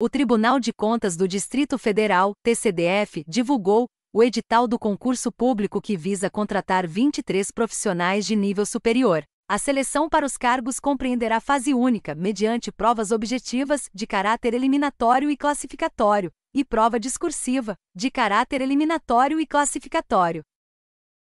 O Tribunal de Contas do Distrito Federal, TCDF, divulgou o edital do concurso público que visa contratar 23 profissionais de nível superior. A seleção para os cargos compreenderá fase única, mediante provas objetivas, de caráter eliminatório e classificatório, e prova discursiva, de caráter eliminatório e classificatório.